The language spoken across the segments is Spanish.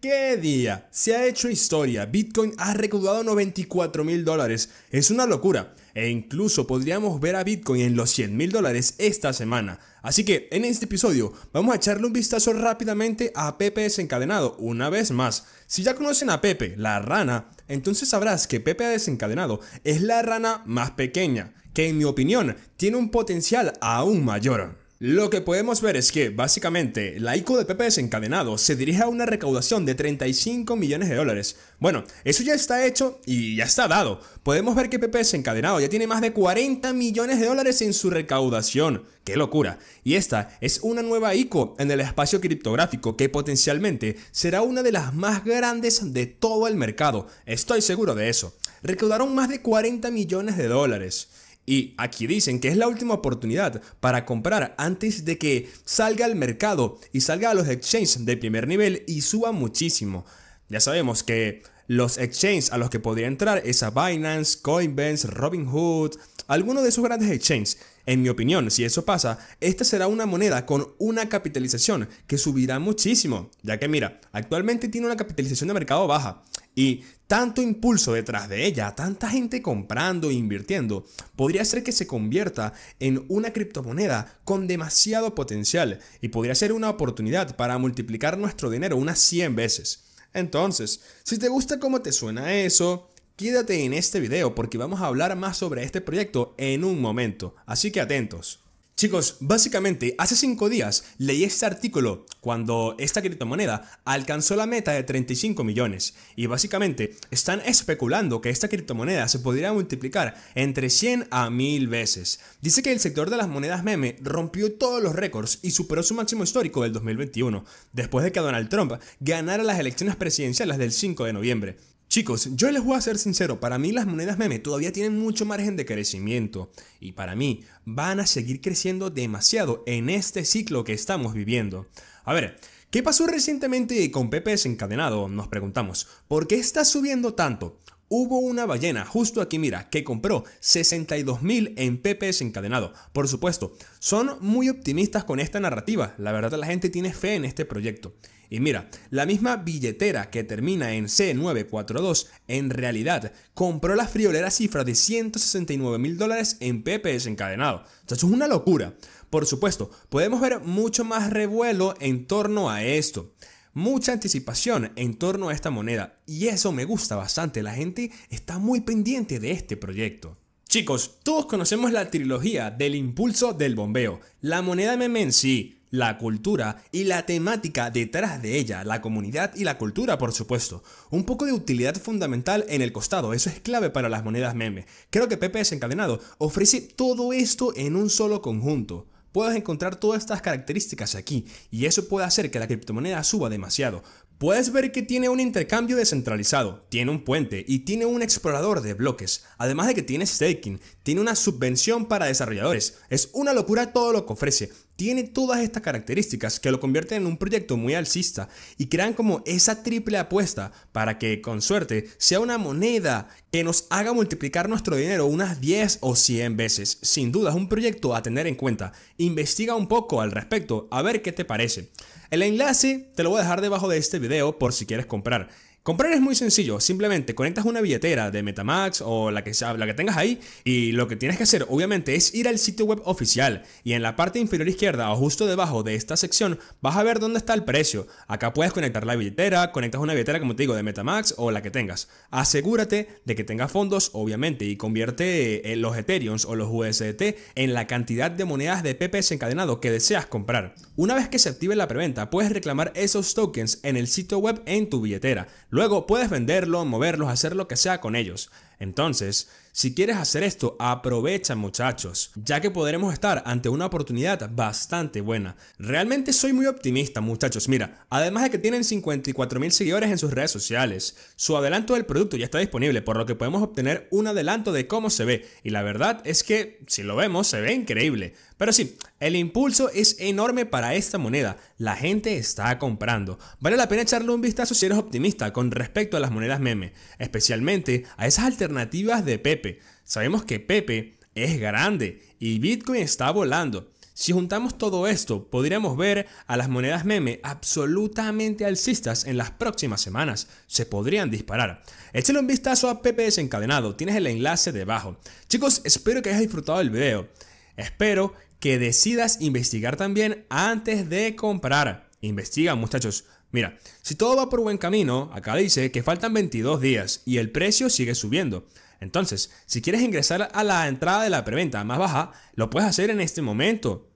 ¡Qué día! Se ha hecho historia. Bitcoin ha recaudado 94 mil dólares. Es una locura. E incluso podríamos ver a Bitcoin en los 100 mil dólares esta semana. Así que en este episodio vamos a echarle un vistazo rápidamente a Pepe Desencadenado una vez más. Si ya conocen a Pepe, la rana, entonces sabrás que Pepe Desencadenado es la rana más pequeña, que en mi opinión tiene un potencial aún mayor. Lo que podemos ver es que, básicamente, la ICO de Pepe Desencadenado se dirige a una recaudación de 35 millones de dólares. Bueno, eso ya está hecho y ya está dado. Podemos ver que Pepe Desencadenado ya tiene más de 40 millones de dólares en su recaudación. ¡Qué locura! Y esta es una nueva ICO en el espacio criptográfico que potencialmente será una de las más grandes de todo el mercado. Estoy seguro de eso. Recaudaron más de 40 millones de dólares. Y aquí dicen que es la última oportunidad para comprar antes de que salga al mercado y salga a los exchanges de primer nivel y suba muchísimo. Ya sabemos que los exchanges a los que podría entrar es a Binance, Coinbase, Robinhood, alguno de esos grandes exchanges. En mi opinión, si eso pasa, esta será una moneda con una capitalización que subirá muchísimo, ya que mira, actualmente tiene una capitalización de mercado baja y tanto impulso detrás de ella, tanta gente comprando e invirtiendo, podría ser que se convierta en una criptomoneda con demasiado potencial y podría ser una oportunidad para multiplicar nuestro dinero unas 100 veces. Entonces, si te gusta cómo te suena eso, quédate en este video porque vamos a hablar más sobre este proyecto en un momento, así que atentos. Chicos, básicamente hace 5 días leí este artículo cuando esta criptomoneda alcanzó la meta de 35 millones y básicamente están especulando que esta criptomoneda se podría multiplicar entre 100 a 1000 veces. Dice que el sector de las monedas meme rompió todos los récords y superó su máximo histórico del 2021, después de que Donald Trump ganara las elecciones presidenciales del 5 de noviembre. Chicos, yo les voy a ser sincero, para mí las monedas meme todavía tienen mucho margen de crecimiento y para mí van a seguir creciendo demasiado en este ciclo que estamos viviendo. A ver, ¿qué pasó recientemente con Pepe desencadenado? Nos preguntamos, ¿por qué está subiendo tanto? Hubo una ballena justo aquí, mira, que compró 62.000 en PP encadenado. Por supuesto, son muy optimistas con esta narrativa. La verdad la gente tiene fe en este proyecto. Y mira, la misma billetera que termina en C942 en realidad compró la friolera cifra de 169.000 dólares en PP encadenado. Esto es una locura. Por supuesto, podemos ver mucho más revuelo en torno a esto mucha anticipación en torno a esta moneda y eso me gusta bastante, la gente está muy pendiente de este proyecto. Chicos, todos conocemos la trilogía del impulso del bombeo, la moneda meme en sí, la cultura y la temática detrás de ella, la comunidad y la cultura por supuesto. Un poco de utilidad fundamental en el costado, eso es clave para las monedas meme. Creo que Pepe Desencadenado ofrece todo esto en un solo conjunto puedes encontrar todas estas características aquí y eso puede hacer que la criptomoneda suba demasiado, Puedes ver que tiene un intercambio descentralizado, tiene un puente y tiene un explorador de bloques, además de que tiene staking, tiene una subvención para desarrolladores, es una locura todo lo que ofrece, tiene todas estas características que lo convierten en un proyecto muy alcista y crean como esa triple apuesta para que con suerte sea una moneda que nos haga multiplicar nuestro dinero unas 10 o 100 veces. Sin duda es un proyecto a tener en cuenta. Investiga un poco al respecto a ver qué te parece. El enlace te lo voy a dejar debajo de este video por si quieres comprar Comprar es muy sencillo, simplemente conectas una billetera de Metamax o la que, la que tengas ahí y lo que tienes que hacer obviamente es ir al sitio web oficial y en la parte inferior izquierda o justo debajo de esta sección vas a ver dónde está el precio. Acá puedes conectar la billetera, conectas una billetera como te digo de Metamax o la que tengas. Asegúrate de que tengas fondos obviamente y convierte eh, los Ethereums o los USDT en la cantidad de monedas de PPS encadenado que deseas comprar. Una vez que se active la preventa puedes reclamar esos tokens en el sitio web en tu billetera. Luego puedes venderlos, moverlos, hacer lo que sea con ellos. Entonces, si quieres hacer esto, aprovecha muchachos, ya que podremos estar ante una oportunidad bastante buena. Realmente soy muy optimista muchachos, mira, además de que tienen 54 mil seguidores en sus redes sociales, su adelanto del producto ya está disponible, por lo que podemos obtener un adelanto de cómo se ve, y la verdad es que si lo vemos se ve increíble. Pero sí, el impulso es enorme para esta moneda, la gente está comprando. Vale la pena echarle un vistazo si eres optimista con respecto a las monedas meme, especialmente a esas alternativas alternativas de Pepe. Sabemos que Pepe es grande y Bitcoin está volando. Si juntamos todo esto, podríamos ver a las monedas meme absolutamente alcistas en las próximas semanas. Se podrían disparar. Échale un vistazo a Pepe Desencadenado, tienes el enlace debajo. Chicos, espero que hayas disfrutado del video. Espero que decidas investigar también antes de comprar. Investiga, muchachos. Mira, si todo va por buen camino, acá dice que faltan 22 días y el precio sigue subiendo. Entonces, si quieres ingresar a la entrada de la preventa más baja, lo puedes hacer en este momento.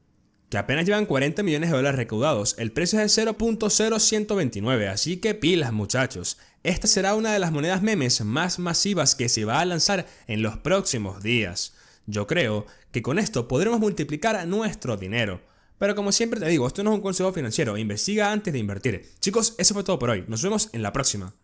Que apenas llevan 40 millones de dólares recaudados. El precio es de 0.0129, así que pilas muchachos. Esta será una de las monedas memes más masivas que se va a lanzar en los próximos días. Yo creo que con esto podremos multiplicar nuestro dinero. Pero como siempre te digo, esto no es un consejo financiero, investiga antes de invertir. Chicos, eso fue todo por hoy, nos vemos en la próxima.